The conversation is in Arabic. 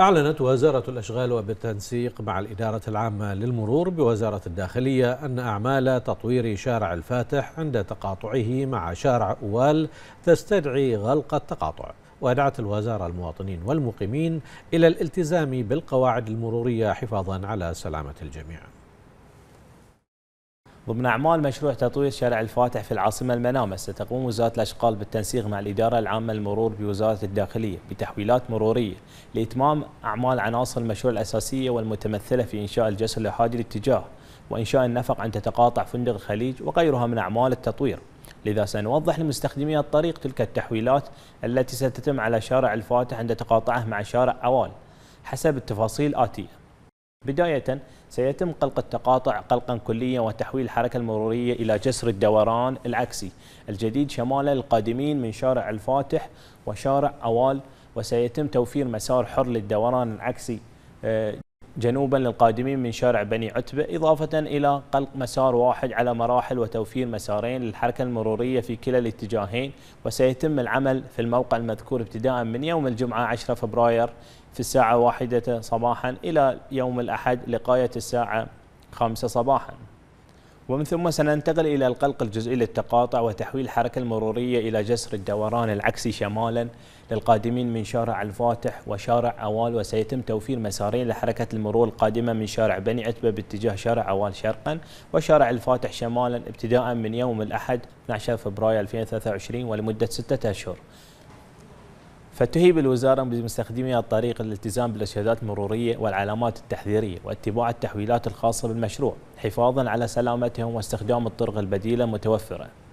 أعلنت وزارة الأشغال وبالتنسيق مع الإدارة العامة للمرور بوزارة الداخلية أن أعمال تطوير شارع الفاتح عند تقاطعه مع شارع أوال تستدعي غلق التقاطع ودعت الوزارة المواطنين والمقيمين إلى الالتزام بالقواعد المرورية حفاظا على سلامة الجميع ضمن أعمال مشروع تطوير شارع الفاتح في العاصمة المنامة ستقوم وزارة الأشغال بالتنسيق مع الإدارة العامة للمرور بوزارة الداخلية بتحويلات مرورية لإتمام أعمال عناصر المشروع الأساسية والمتمثلة في إنشاء الجسر الأحادي الاتجاه وإنشاء النفق عند تقاطع فندق الخليج وغيرها من أعمال التطوير لذا سنوضح لمستخدمي الطريق تلك التحويلات التي ستتم على شارع الفاتح عند تقاطعه مع شارع عوال حسب التفاصيل الآتية بداية سيتم قلق التقاطع قلقا كليا وتحويل الحركة المرورية إلى جسر الدوران العكسي الجديد شمالا القادمين من شارع الفاتح وشارع أوال وسيتم توفير مسار حر للدوران العكسي آه، جنوبا للقادمين من شارع بني عتبة إضافة إلى قلق مسار واحد على مراحل وتوفير مسارين للحركة المرورية في كلا الاتجاهين وسيتم العمل في الموقع المذكور ابتداء من يوم الجمعة 10 فبراير في الساعة واحدة صباحا إلى يوم الأحد لقاية الساعة 5 صباحا ومن ثم سننتقل إلى القلق الجزئي للتقاطع وتحويل الحركة المرورية إلى جسر الدوران العكسي شمالا للقادمين من شارع الفاتح وشارع أوال وسيتم توفير مسارين لحركة المرور القادمة من شارع بني عتبة باتجاه شارع أوال شرقا وشارع الفاتح شمالا ابتداء من يوم الأحد 12 فبراير 2023 ولمدة ستة أشهر فتهيب الوزارة بمستخدميها طريق الالتزام بالإرشادات المرورية والعلامات التحذيرية واتباع التحويلات الخاصة بالمشروع حفاظا على سلامتهم واستخدام الطرق البديلة المتوفرة